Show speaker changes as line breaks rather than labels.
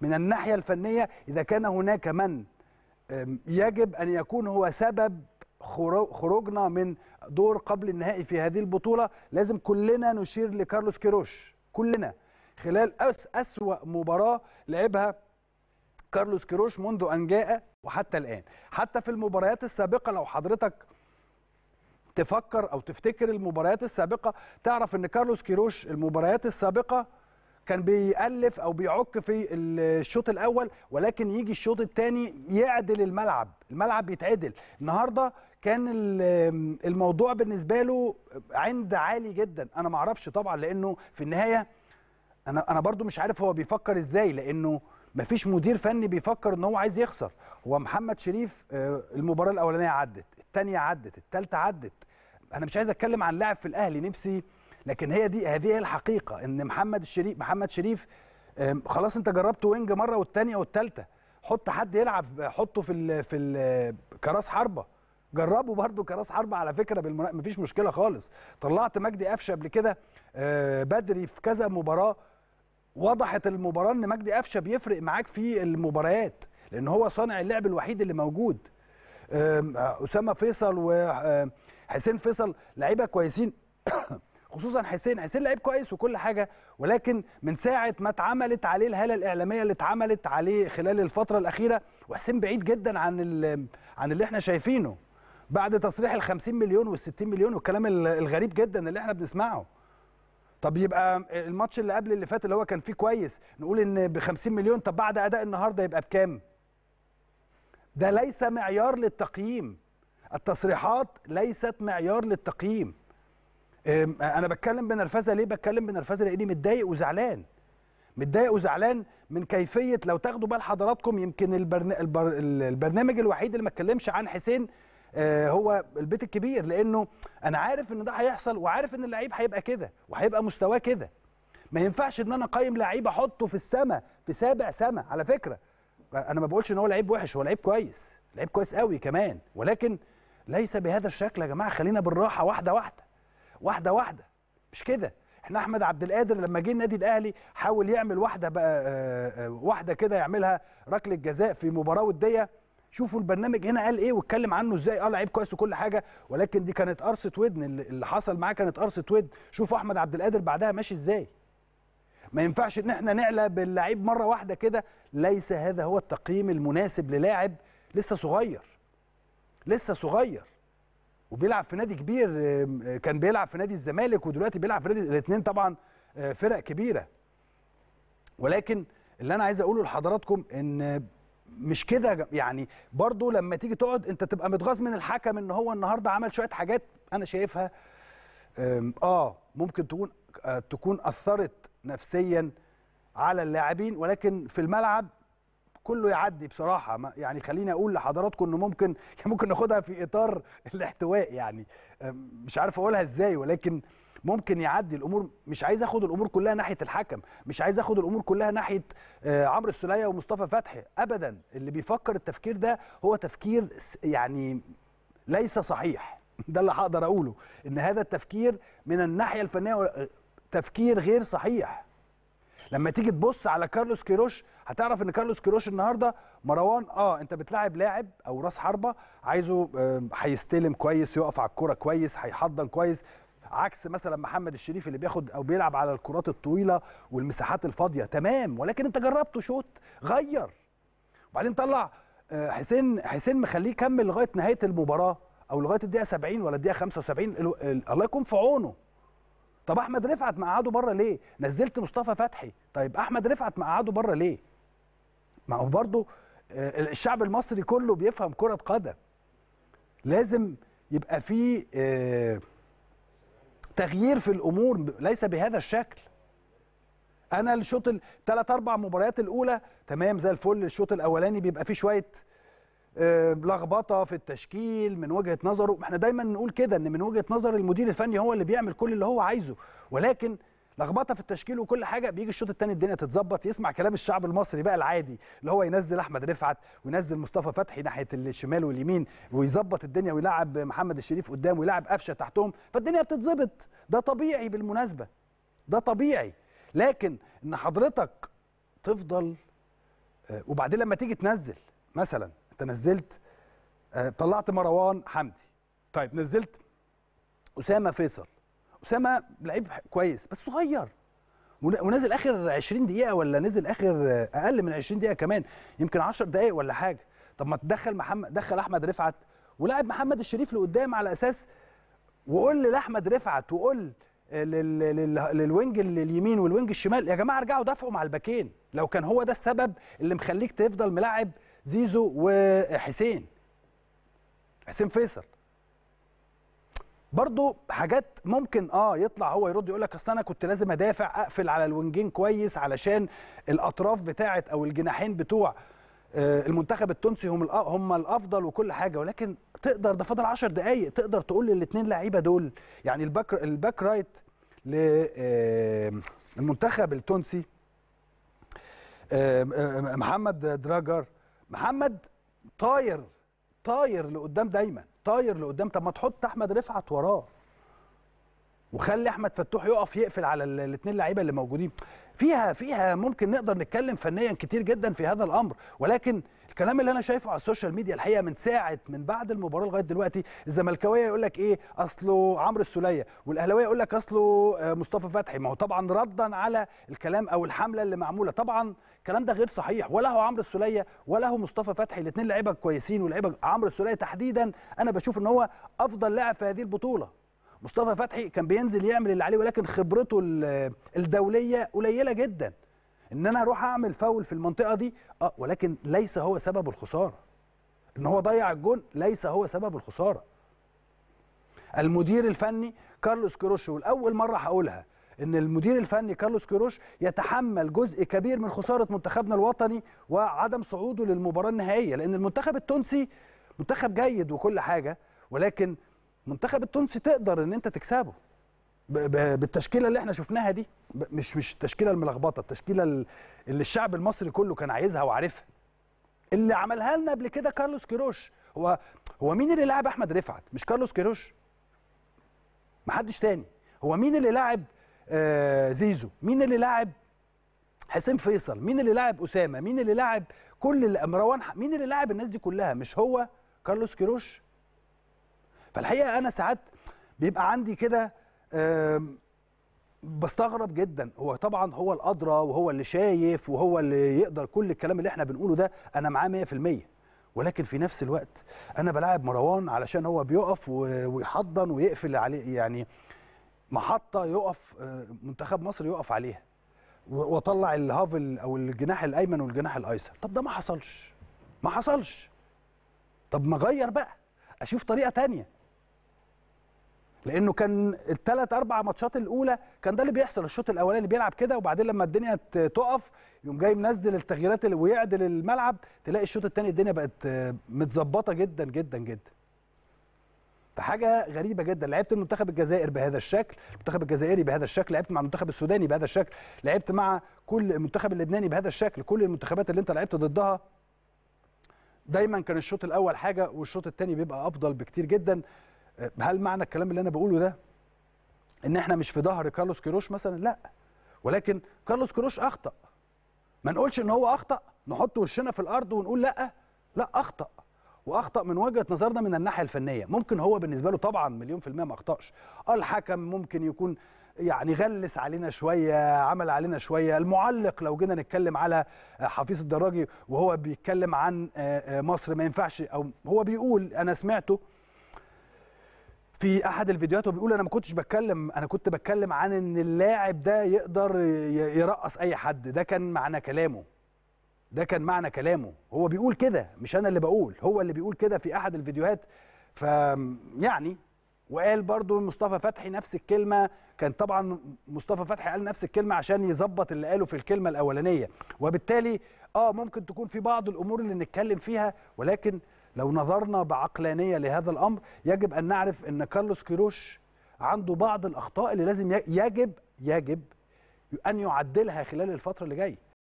من الناحية الفنية إذا كان هناك من يجب أن يكون هو سبب خروجنا من دور قبل النهائي في هذه البطولة لازم كلنا نشير لكارلوس كيروش كلنا خلال أسوأ مباراة لعبها كارلوس كيروش منذ أن جاء وحتى الآن حتى في المباريات السابقة لو حضرتك تفكر أو تفتكر المباريات السابقة تعرف أن كارلوس كيروش المباريات السابقة كان بيألف او بيعك في الشوط الاول ولكن يجي الشوط الثاني يعدل الملعب الملعب بيتعدل النهارده كان الموضوع بالنسبه له عند عالي جدا انا ما اعرفش طبعا لانه في النهايه انا انا برضو مش عارف هو بيفكر ازاي لانه مفيش مدير فني بيفكر ان هو عايز يخسر هو محمد شريف آه، المباراه الاولانيه عدت الثانيه عدت الثالثه عدت انا مش عايز اتكلم عن لاعب في الاهلي نفسي لكن هي دي هذه هي الحقيقه ان محمد الشريف محمد شريف خلاص انت جربت وينج مره والثانيه والثالثه حط حد يلعب حطه في الـ في الـ كراس حربه جربوا برده كراس حربه على فكره بالمنا... مفيش مشكله خالص طلعت مجدي قفشه قبل كده آه، بدري في كذا مباراه وضحت المباراه ان مجدي قفشه بيفرق معاك في المباريات لان هو صانع اللعب الوحيد اللي موجود اسامه فيصل وحسين فيصل لعيبه كويسين خصوصا حسين حسين لعيب كويس وكل حاجه ولكن من ساعه ما اتعملت عليه الهاله الاعلاميه اللي اتعملت عليه خلال الفتره الاخيره وحسين بعيد جدا عن عن اللي احنا شايفينه بعد تصريح ال 50 مليون وال 60 مليون والكلام الغريب جدا اللي احنا بنسمعه طب يبقى الماتش اللي قبل اللي فات اللي هو كان فيه كويس نقول ان ب 50 مليون طب بعد اداء النهارده يبقى بكام ده ليس معيار للتقييم التصريحات ليست معيار للتقييم انا بتكلم بنرفزه ليه بتكلم بنرفزه لاني متضايق وزعلان متضايق وزعلان من كيفيه لو تاخدوا بال حضراتكم يمكن البرن... البر... البرنامج الوحيد اللي ما اتكلمش عن حسين آه، هو البيت الكبير لانه انا عارف ان ده هيحصل وعارف ان اللعيب هيبقى كده وهيبقى مستواه كده ما ينفعش ان انا اقيم لعيب احطه في السما في سابع سما على فكره انا ما بقولش ان هو لعيب وحش هو لعيب كويس لعيب كويس قوي كمان ولكن ليس بهذا الشكل يا جماعه خلينا بالراحه واحده واحده واحده واحده مش كده احنا احمد عبد القادر لما جه النادي الاهلي حاول يعمل واحده بقى آه، آه، آه، واحده كده يعملها ركله جزاء في مباراه وديه شوفوا البرنامج هنا قال ايه واتكلم عنه ازاي اه لعيب كويس وكل حاجه ولكن دي كانت قرصه ودن اللي حصل معاه كانت قرصه ودن شوفوا احمد عبد القادر بعدها ماشي ازاي ما ينفعش ان احنا نعلى باللعيب مره واحده كده ليس هذا هو التقييم المناسب للاعب لسه صغير لسه صغير وبيلعب في نادي كبير كان بيلعب في نادي الزمالك ودلوقتي بيلعب في نادي الاثنين طبعا آه، فرق كبيره ولكن اللي انا عايز اقوله لحضراتكم ان مش كده يعني برضو لما تيجي تقعد انت تبقى متغاظ من الحكم ان هو النهارده عمل شويه حاجات انا شايفها اه ممكن تكون آه، تكون اثرت نفسيا على اللاعبين ولكن في الملعب كله يعدي بصراحه يعني خليني اقول لحضراتكم انه ممكن يعني ممكن ناخدها في اطار الاحتواء يعني مش عارف اقولها ازاي ولكن ممكن يعدي الامور مش عايز اخد الامور كلها ناحيه الحكم مش عايز اخد الامور كلها ناحيه آه، عمرو السليه ومصطفى فتحي ابدا اللي بيفكر التفكير ده هو تفكير يعني ليس صحيح ده اللي هقدر اقوله ان هذا التفكير من الناحيه الفنيه آه، تفكير غير صحيح لما تيجي تبص على كارلوس كيروش هتعرف ان كارلوس كيروش النهارده مروان اه انت بتلاعب لاعب او راس حربه عايزه هيستلم كويس يقف على الكوره كويس هيحضن كويس عكس مثلا محمد الشريف اللي بياخد او بيلعب على الكرات الطويله والمساحات الفاضيه تمام ولكن انت جربته شوت غير وبعدين طلع آه، حسين حسين مخليه يكمل لغايه نهايه المباراه او لغايه الدقيقه 70 ولا الدقيقه 75 الله يكون في عونه طب احمد رفعت مقعده بره ليه نزلت مصطفى فتحي طيب احمد رفعت مقعده بره ليه ما هو برضه آه، الشعب المصري كله بيفهم كره قدم لازم يبقى في آه، تغيير في الامور ليس بهذا الشكل انا الشوط الثلاث اربع مباريات الاولى تمام زي الفل الشوط الاولاني بيبقى فيه شويه آه، لخبطه في التشكيل من وجهه نظره احنا دايما نقول كده ان من وجهه نظر المدير الفني هو اللي بيعمل كل اللي هو عايزه ولكن لخبطه في التشكيل وكل حاجه بيجي الشوط الثاني الدنيا تتظبط يسمع كلام الشعب المصري بقى العادي اللي هو ينزل احمد رفعت وينزل مصطفى فتحي ناحيه الشمال واليمين ويظبط الدنيا ويلعب محمد الشريف قدام ويلعب قفشه تحتهم فالدنيا بتتظبط ده طبيعي بالمناسبه ده طبيعي لكن ان حضرتك تفضل آه، وبعدين لما تيجي تنزل مثلا انت نزلت آه، طلعت مروان حمدي طيب نزلت اسامه فيصل اسامه لعيب كويس بس صغير ونزل اخر 20 دقيقه ولا نزل اخر اقل من 20 دقيقه كمان يمكن 10 دقائق ولا حاجه طب ما تدخل محمد دخل احمد رفعت ولاعب محمد الشريف لقدام على اساس وقول لاحمد رفعت وقول للوينج اليمين والوينج الشمال يا جماعه ارجعوا دافعوا مع الباكين لو كان هو ده السبب اللي مخليك تفضل ملاعب زيزو وحسين حسين فيصل برضه حاجات ممكن اه يطلع هو يرد يقول لك اصل انا كنت لازم ادافع اقفل على الوينجين كويس علشان الاطراف بتاعه او الجناحين بتوع آه، المنتخب التونسي هم هم الافضل وكل حاجه ولكن تقدر ده فاضل 10 دقائق تقدر تقول للاثنين لعيبه دول يعني الباك الباك رايت للمنتخب آه، التونسي آه، محمد دراجر محمد طاير طاير لقدام دايما طاير لقدام طب ما تحط احمد رفعت وراه وخلي احمد فتوح يقف يقفل على الاثنين لعيبه اللي موجودين فيها فيها ممكن نقدر نتكلم فنيا كتير جدا في هذا الامر ولكن الكلام اللي انا شايفه على السوشيال ميديا الحقيقه من ساعه من بعد المباراه لغايه دلوقتي الزملكاويه يقول لك ايه اصله عمرو السوليه والاهلاويه يقول لك اصله آه، مصطفى فتحي ما هو طبعا ردا على الكلام او الحمله اللي معموله طبعا الكلام ده غير صحيح ولا هو عمرو السوليه ولا هو مصطفى فتحي الاثنين لعيبه كويسين ولعيبه عمرو السوليه تحديدا انا بشوف ان هو افضل لاعب في هذه البطوله مصطفى فتحي كان بينزل يعمل اللي عليه ولكن خبرته الدوليه قليله جدا ان انا اروح اعمل فاول في المنطقه دي اه ولكن ليس هو سبب الخساره ان هو ضيع الجون ليس هو سبب الخساره المدير الفني كارلوس كروشو والاول مره هقولها ان المدير الفني كارلوس كيروش يتحمل جزء كبير من خساره منتخبنا الوطني وعدم صعوده للمباراه النهائيه لان المنتخب التونسي منتخب جيد وكل حاجه ولكن منتخب التونسي تقدر ان انت تكسبه بالتشكيله اللي احنا شفناها دي مش مش التشكيله الملخبطه التشكيله اللي الشعب المصري كله كان عايزها وعارفها اللي عملها لنا قبل كده كارلوس كيروش هو هو مين اللي لاعب احمد رفعت مش كارلوس كيروش محدش تاني هو مين اللي لاعب آه، زيزو مين اللي لاعب حسين فيصل مين اللي لاعب اسامه مين اللي لاعب كل مروان مين اللي لاعب الناس دي كلها مش هو كارلوس كيروش فالحقيقه انا ساعات بيبقى عندي كده بستغرب جدا هو طبعا هو الادرى وهو اللي شايف وهو اللي يقدر كل الكلام اللي احنا بنقوله ده انا معاه 100% ولكن في نفس الوقت انا بلاعب مروان علشان هو بيقف ويحضن ويقفل عليه يعني محطه يقف آه، منتخب مصر يقف عليها واطلع الهافل او الجناح الايمن والجناح الايسر طب ده ما حصلش ما حصلش طب ما غير بقى اشوف طريقه تانية لانه كان الثلاث اربع ماتشات الاولى كان ده اللي بيحصل الشوط الاولاني اللي بيلعب كده وبعدين لما الدنيا تقف يقوم جاي منزل التغييرات ويعدل الملعب تلاقي الشوط الثاني الدنيا بقت آه، متظبطه جدا جدا جدا فحاجه غريبه جدا لعبت المنتخب الجزائر بهذا الشكل المنتخب الجزائري بهذا الشكل لعبت مع المنتخب السوداني بهذا الشكل لعبت مع كل المنتخب اللبناني بهذا الشكل كل المنتخبات اللي انت لعبت ضدها دايما كان الشوط الاول حاجه والشوط الثاني بيبقى افضل بكتير جدا هل معنى الكلام اللي انا بقوله ده ان احنا مش في ظهر كارلوس كيروش مثلا لا ولكن كارلوس كيروش اخطا ما نقولش ان هو اخطا نحط وشنا في الارض ونقول لا لا اخطا واخطا من وجهه نظرنا من الناحيه الفنيه ممكن هو بالنسبه له طبعا مليون في الميه ما اخطاش اه الحكم ممكن يكون يعني غلس علينا شويه عمل علينا شويه المعلق لو جينا نتكلم على حفيظ الدراجي وهو بيتكلم عن آه، آه، مصر ما ينفعش او هو بيقول انا سمعته في احد الفيديوهات وبيقول انا ما كنتش بتكلم انا كنت بتكلم عن ان اللاعب ده يقدر يرقص اي حد ده كان معنى كلامه ده كان معنى كلامه هو بيقول كده مش انا اللي بقول هو اللي بيقول كده في احد الفيديوهات ف يعني وقال برضو مصطفى فتحي نفس الكلمه كان طبعا مصطفى فتحي قال نفس الكلمه عشان يظبط اللي قاله في الكلمه الاولانيه وبالتالي اه ممكن تكون في بعض الامور اللي نتكلم فيها ولكن لو نظرنا بعقلانيه لهذا الامر يجب ان نعرف ان كارلوس كيروش عنده بعض الاخطاء اللي لازم يجب يجب ان يعدلها خلال الفتره اللي جايه